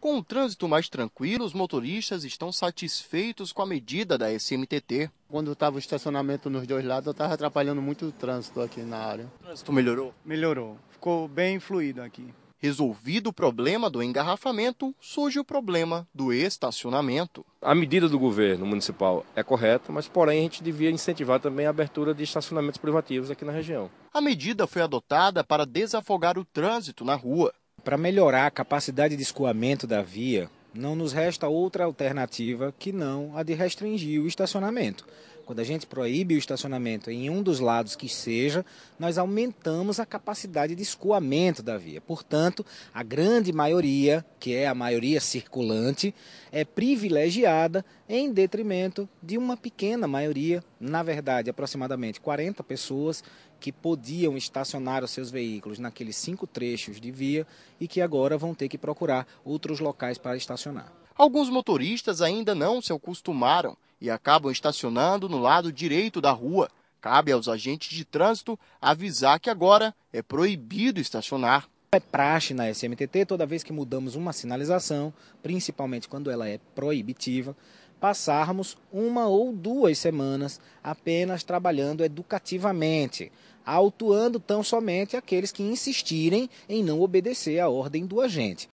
Com o trânsito mais tranquilo, os motoristas estão satisfeitos com a medida da SMTT. Quando estava o estacionamento nos dois lados, eu estava atrapalhando muito o trânsito aqui na área. O trânsito melhorou? Melhorou. Ficou bem fluido aqui. Resolvido o problema do engarrafamento, surge o problema do estacionamento. A medida do governo municipal é correta, mas porém a gente devia incentivar também a abertura de estacionamentos privativos aqui na região. A medida foi adotada para desafogar o trânsito na rua. Para melhorar a capacidade de escoamento da via, não nos resta outra alternativa que não a de restringir o estacionamento. Quando a gente proíbe o estacionamento em um dos lados que seja, nós aumentamos a capacidade de escoamento da via. Portanto, a grande maioria que é a maioria circulante, é privilegiada em detrimento de uma pequena maioria, na verdade, aproximadamente 40 pessoas que podiam estacionar os seus veículos naqueles cinco trechos de via e que agora vão ter que procurar outros locais para estacionar. Alguns motoristas ainda não se acostumaram e acabam estacionando no lado direito da rua. Cabe aos agentes de trânsito avisar que agora é proibido estacionar. É praxe na SMTT, toda vez que mudamos uma sinalização, principalmente quando ela é proibitiva, passarmos uma ou duas semanas apenas trabalhando educativamente, autuando tão somente aqueles que insistirem em não obedecer à ordem do agente.